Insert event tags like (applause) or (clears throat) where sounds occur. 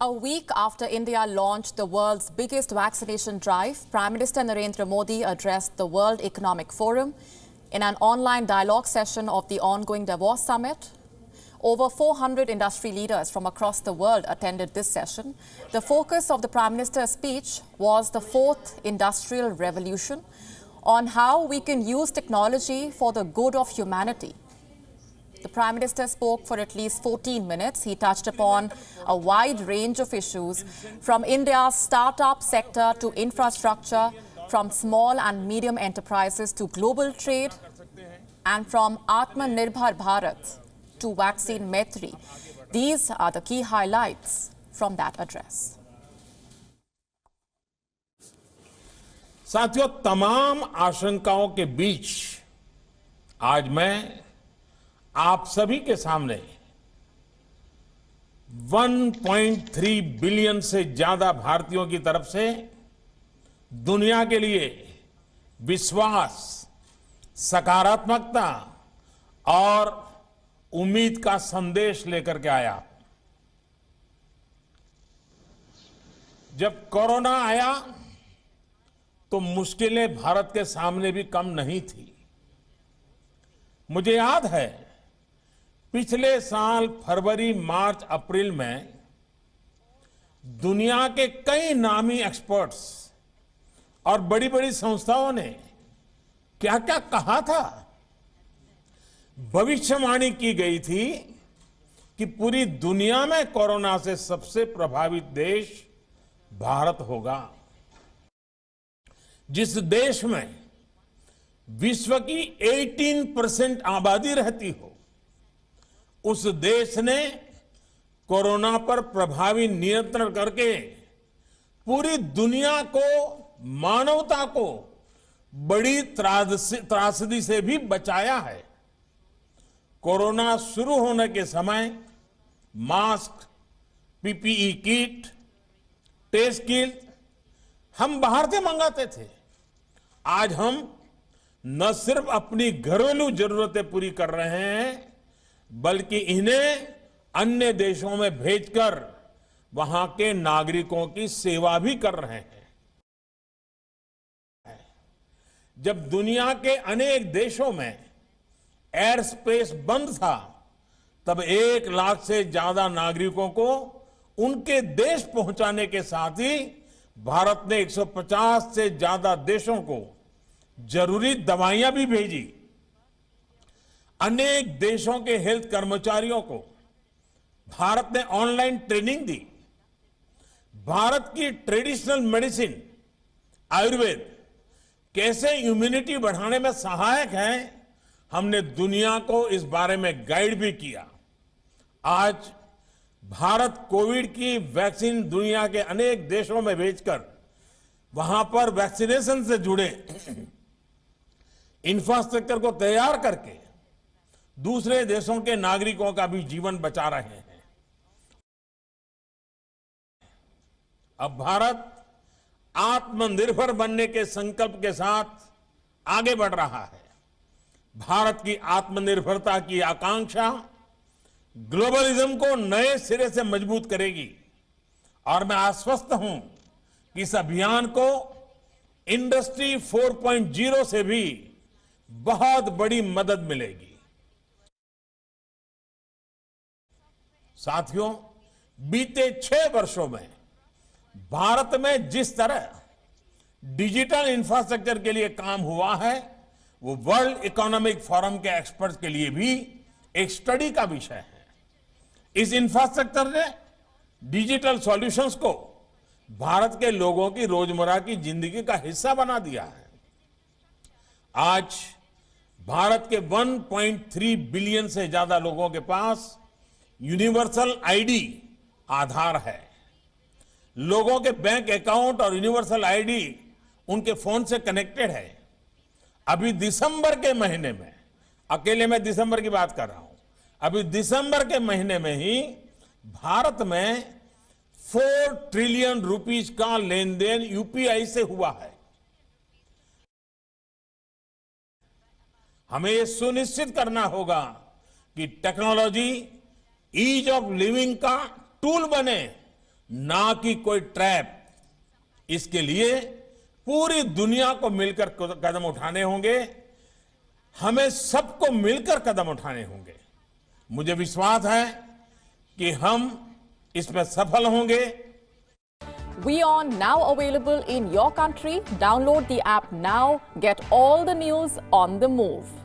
A week after India launched the world's biggest vaccination drive, Prime Minister Narendra Modi addressed the World Economic Forum in an online dialogue session of the ongoing Davos Summit. Over 400 industry leaders from across the world attended this session. The focus of the Prime Minister's speech was the fourth industrial revolution on how we can use technology for the good of humanity the Prime Minister spoke for at least 14 minutes. He touched upon a wide range of issues from India's startup sector to infrastructure, from small and medium enterprises to global trade, and from Atmanirbhar Bharat to vaccine Maitri. These are the key highlights from that address. साथियों तमाम आशंकाओं के बीच आज मैं आप सभी के सामने 1.3 बिलियन से ज्यादा भारतीयों की तरफ से दुनिया के लिए विश्वास सकारात्मकता और उम्मीद का संदेश लेकर के आया जब कोरोना आया तो मुश्किलें भारत के सामने भी कम नहीं थी मुझे याद है पिछले साल फरवरी मार्च अप्रैल में दुनिया के कई नामी एक्सपर्ट्स और बड़ी बड़ी संस्थाओं ने क्या क्या कहा था भविष्यवाणी की गई थी कि पूरी दुनिया में कोरोना से सबसे प्रभावित देश भारत होगा जिस देश में विश्व की 18 परसेंट आबादी रहती हो उस देश ने कोरोना पर प्रभावी नियंत्रण करके पूरी दुनिया को मानवता को बड़ी त्रासदी से भी बचाया है कोरोना शुरू होने के समय mask PPE kit test kit हम बाहर से मंगाते थे आज हम न सिर्फ अपनी घरेलू जरूरतें पूरी कर रहे हैं बल्कि इन्हें अन्य देशों में भेजकर वहां के नागरिकों की सेवा भी कर रहे हैं जब दुनिया के अनेक देशों में एयर स्पेस बंद था तब एक लाख से ज्यादा नागरिकों को उनके देश पहुंचाने के साथ ही भारत ने 150 से ज्यादा देशों को जरूरी दवाइयां भी भेजी अनेक देशों के हेल्थ कर्मचारियों को भारत ने ऑनलाइन ट्रेनिंग दी भारत की ट्रेडिशनल मेडिसिन आयुर्वेद कैसे इम्यूनिटी बढ़ाने में सहायक है हमने दुनिया को इस बारे में गाइड भी किया आज भारत कोविड की वैक्सीन दुनिया के अनेक देशों में भेजकर वहां पर वैक्सीनेशन से जुड़े (clears throat) इंफ्रास्ट्रक्चर को तैयार करके दूसरे देशों के नागरिकों का भी जीवन बचा रहे हैं अब भारत आत्मनिर्भर बनने के संकल्प के साथ आगे बढ़ रहा है भारत की आत्मनिर्भरता की आकांक्षा ग्लोबलिज्म को नए सिरे से मजबूत करेगी और मैं आश्वस्त हूं कि इस अभियान को इंडस्ट्री 4.0 से भी बहुत बड़ी मदद मिलेगी साथियों बीते छह वर्षों में भारत में जिस तरह डिजिटल इंफ्रास्ट्रक्चर के लिए काम हुआ है वो वर्ल्ड इकोनॉमिक फोरम के एक्सपर्ट्स के लिए भी एक स्टडी का विषय है इस इंफ्रास्ट्रक्चर ने डिजिटल सॉल्यूशंस को भारत के लोगों की रोजमर्रा की जिंदगी का हिस्सा बना दिया है आज भारत के 1.3 बिलियन से ज्यादा लोगों के पास यूनिवर्सल आईडी आधार है लोगों के बैंक अकाउंट और यूनिवर्सल आईडी उनके फोन से कनेक्टेड है अभी दिसंबर के महीने में अकेले मैं दिसंबर की बात कर रहा हूं अभी दिसंबर के महीने में ही भारत में फोर ट्रिलियन रुपीज का लेन देन यूपीआई से हुआ है हमें यह सुनिश्चित करना होगा कि टेक्नोलॉजी ईज ऑफ लिविंग का टूल बने ना कि कोई ट्रैप इसके लिए पूरी दुनिया को मिलकर कदम उठाने होंगे हमें सबको मिलकर कदम उठाने होंगे मुझे विश्वास है कि हम इसमें सफल होंगे We are now available in your country. Download the app now. Get all the news on the move.